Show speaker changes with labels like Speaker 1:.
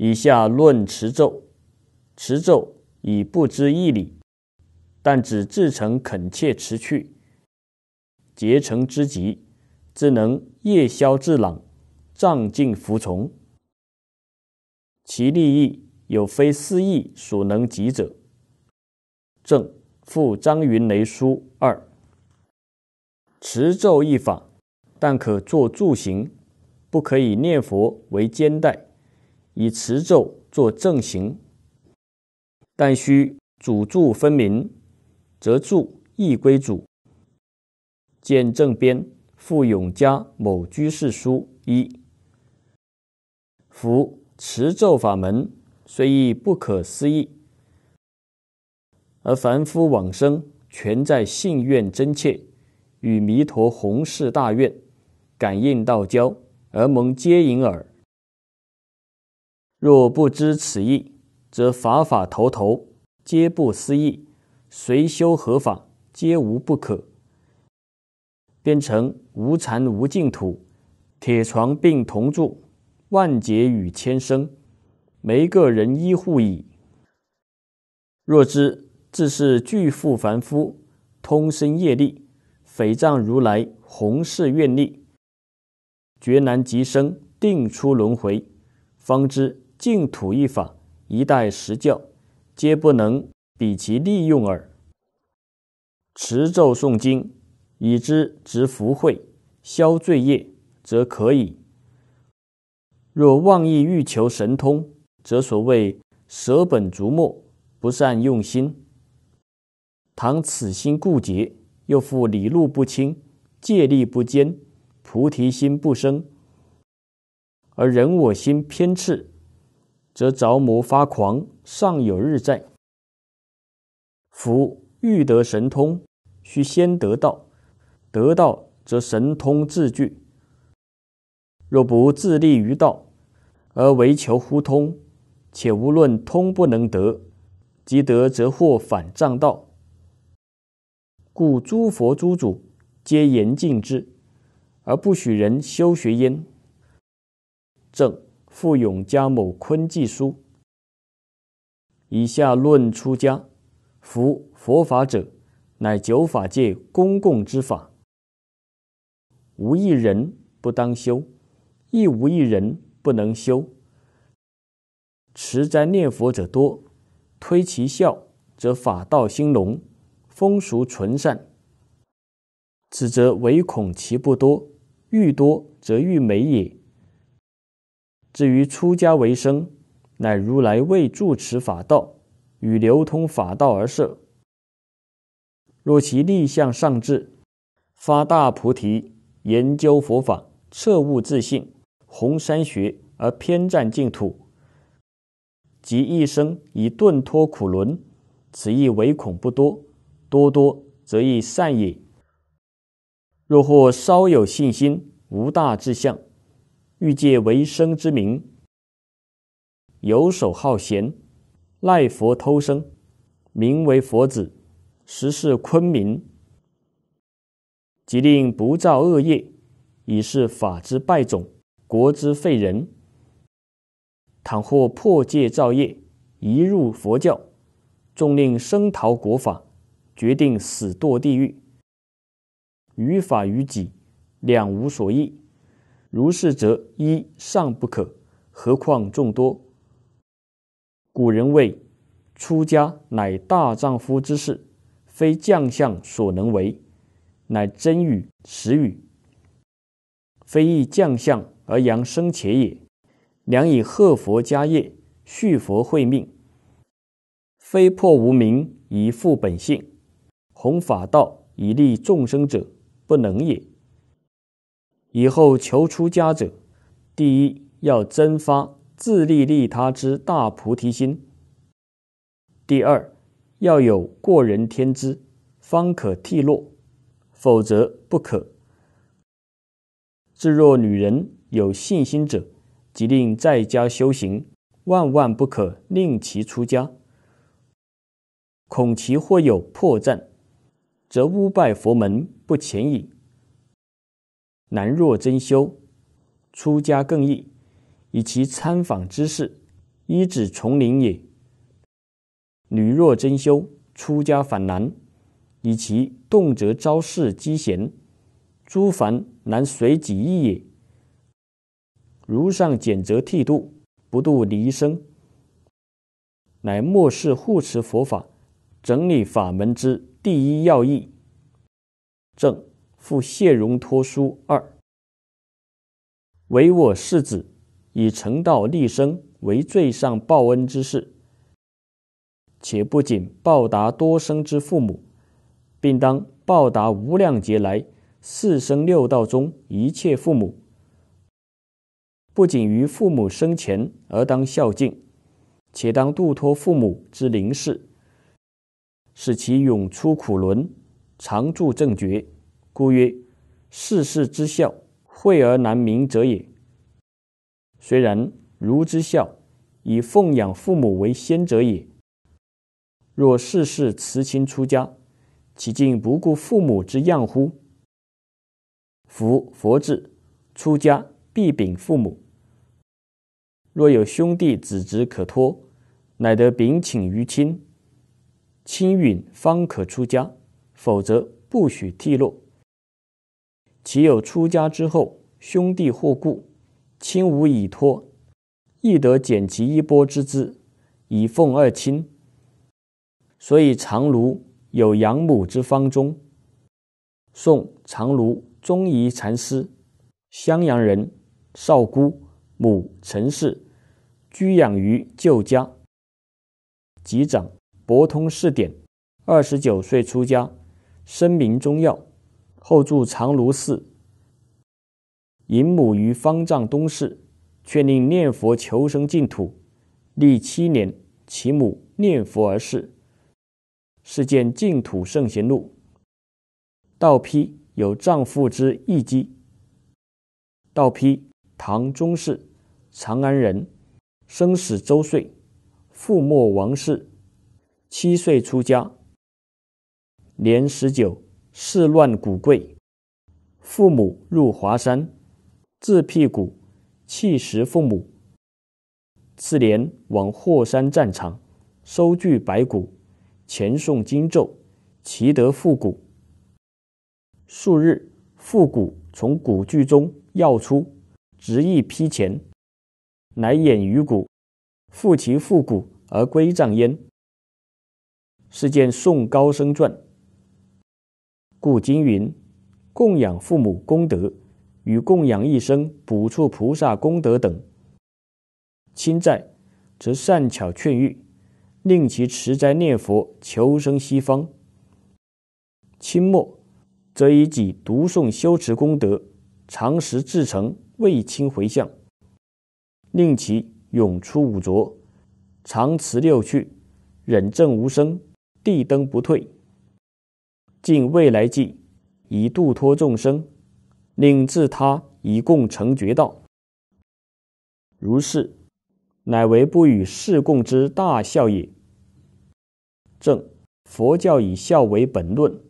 Speaker 1: 以下论持咒，持咒以不知义理，但只自诚恳切持去，竭诚之极，自能夜宵至朗，仗尽服从。其利益有非思义所能及者。正复张云雷书二。持咒一法，但可作助行，不可以念佛为肩带。以持咒作正行，但须主助分明，则助亦归主。见正编《傅永嘉某居士书一》。夫持咒法门虽亦不可思议，而凡夫往生全在信愿真切，与弥陀弘誓大愿感应道交，而蒙接引耳。若不知此意，则法法头头皆不思议，随修何法皆无不可。编成无禅无净土，铁床并铜柱，万劫与千生，没个人依护矣。若知自是巨富凡夫，通身业力，匪障如来，弘誓愿力，绝难即生定出轮回，方知。净土一法，一代十教，皆不能比其利用耳。持咒诵经，以之执福慧，消罪业，则可以；若妄意欲求神通，则所谓舍本逐末，不善用心。倘此心固结，又复理路不清，戒力不坚，菩提心不生，而人我心偏炽。则着魔发狂，尚有日在。夫欲得神通，须先得道；得道则神通自具。若不自立于道，而唯求乎通，且无论通不能得，即得则或反障道。故诸佛诸祖皆严禁之，而不许人修学焉。正。复永嘉某坤记书，以下论出家。夫佛法者，乃九法界公共之法，无一人不当修，亦无一人不能修。持斋念佛者多，推其效，则法道兴隆，风俗纯善。此则唯恐其不多，欲多则欲美也。至于出家为生，乃如来为住持法道与流通法道而设。若其立向上至，发大菩提，研究佛法，彻悟自性，红山学而偏占净土，即一生以顿脱苦轮，此亦唯恐不多。多多则亦善也。若或稍有信心，无大志向。欲借为生之名，游手好闲，赖佛偷生，名为佛子，实是昆明。即令不造恶业，以是法之败种，国之废人。倘或破戒造业，移入佛教，纵令声讨国法，决定死堕地狱。于法于己，两无所益。如是则一尚不可，何况众多？古人谓，出家乃大丈夫之事，非将相所能为，乃真语实语，非易将相而扬生且也。良以贺佛家业，续佛慧命，非破无名以复本性，弘法道以利众生者，不能也。以后求出家者，第一要增发自利利他之大菩提心；第二要有过人天资，方可剃落，否则不可。至若女人有信心者，即令在家修行，万万不可令其出家，恐其或有破绽，则污败佛门不前矣。男若真修，出家更易，以其参访之事，一指丛林也；女若真修，出家反难，以其动辄招事积贤，诸凡难随己意也。如上简则剃度，不度离生，乃末世护持佛法、整理法门之第一要义。正。复谢荣托书二：唯我世子以成道立身为最上报恩之事，且不仅报答多生之父母，并当报答无量劫来四生六道中一切父母。不仅于父母生前而当孝敬，且当度脱父母之灵世，使其永出苦轮，常住正觉。故曰：世事之孝，惠而难明者也。虽然，儒之孝，以奉养父母为先者也。若世事辞亲出家，其竟不顾父母之恙乎？夫佛志，出家必禀父母。若有兄弟子侄可托，乃得禀请于亲，亲允方可出家，否则不许剃落。其有出家之后，兄弟或故，亲无以托，亦得捡其衣钵之资，以奉二亲。所以常卢有养母之方中。宋常卢宗仪禅师，襄阳人，少孤，母陈氏，居养于旧家。及长，博通试典，二十九岁出家，声明中药。后住长芦寺，隐母于方丈东室，却令念佛求生净土。历七年，其母念佛而逝。是见净土圣贤录。道批有丈夫之义基。道批，唐中氏，长安人，生死周岁，父没王氏，七岁出家，年十九。世乱古贵，父母入华山，自辟谷，弃食父母。次年往霍山战场，收聚白骨，前送经州，齐得复古。数日，复古从古剧中耀出，执一披钱，乃掩于骨，复其复骨而归葬焉。是见《宋高僧传》。故经云：“供养父母功德，与供养一生补处菩萨功德等。亲在，则善巧劝喻，令其持斋念佛，求生西方。亲末，则以己读诵修持功德，常时至诚为亲回向，令其永出五浊，常持六去，忍正无生，地灯不退。”尽未来际，以度脱众生，令自他以共成觉道。如是，乃为不与世共之大孝也。正佛教以孝为本论。